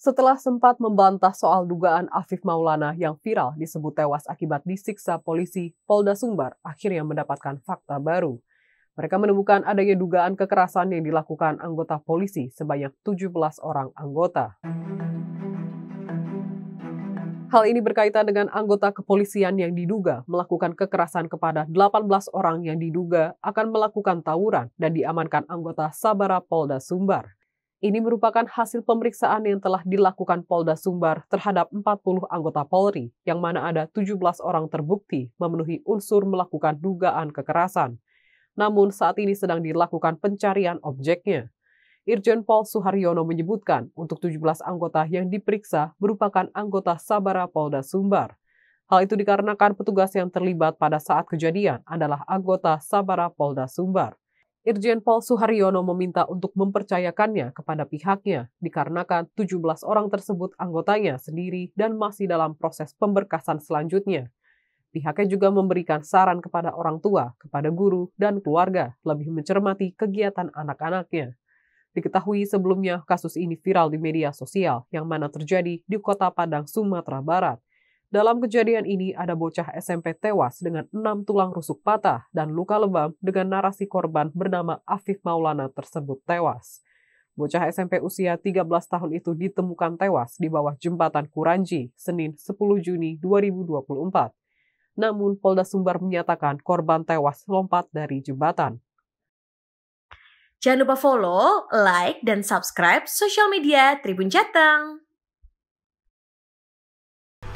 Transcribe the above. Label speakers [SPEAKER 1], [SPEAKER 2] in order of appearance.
[SPEAKER 1] setelah sempat membantah soal dugaan Afif Maulana yang viral disebut tewas akibat disiksa polisi Polda Sumbar akhirnya mendapatkan fakta baru. Mereka menemukan adanya dugaan kekerasan yang dilakukan anggota polisi sebanyak 17 orang anggota. Hal ini berkaitan dengan anggota kepolisian yang diduga melakukan kekerasan kepada 18 orang yang diduga akan melakukan tawuran dan diamankan anggota Sabara Polda Sumbar. Ini merupakan hasil pemeriksaan yang telah dilakukan Polda Sumbar terhadap 40 anggota Polri, yang mana ada 17 orang terbukti memenuhi unsur melakukan dugaan kekerasan. Namun saat ini sedang dilakukan pencarian objeknya. Irjen Pol Suharyono menyebutkan untuk 17 anggota yang diperiksa merupakan anggota Sabara Polda Sumbar. Hal itu dikarenakan petugas yang terlibat pada saat kejadian adalah anggota Sabara Polda Sumbar. Irjen Pol Suharyono meminta untuk mempercayakannya kepada pihaknya dikarenakan 17 orang tersebut anggotanya sendiri dan masih dalam proses pemberkasan selanjutnya. Pihaknya juga memberikan saran kepada orang tua, kepada guru, dan keluarga lebih mencermati kegiatan anak-anaknya. Diketahui sebelumnya kasus ini viral di media sosial yang mana terjadi di kota Padang, Sumatera Barat. Dalam kejadian ini, ada bocah SMP tewas dengan enam tulang rusuk patah dan luka lebam dengan narasi korban bernama Afif Maulana tersebut tewas. Bocah SMP usia 13 tahun itu ditemukan tewas di bawah jembatan Kuranji, Senin 10 Juni 2024. Namun, Polda Sumbar menyatakan korban tewas lompat dari jembatan.
[SPEAKER 2] Jangan lupa follow, like, dan subscribe sosial media Tribun Jateng.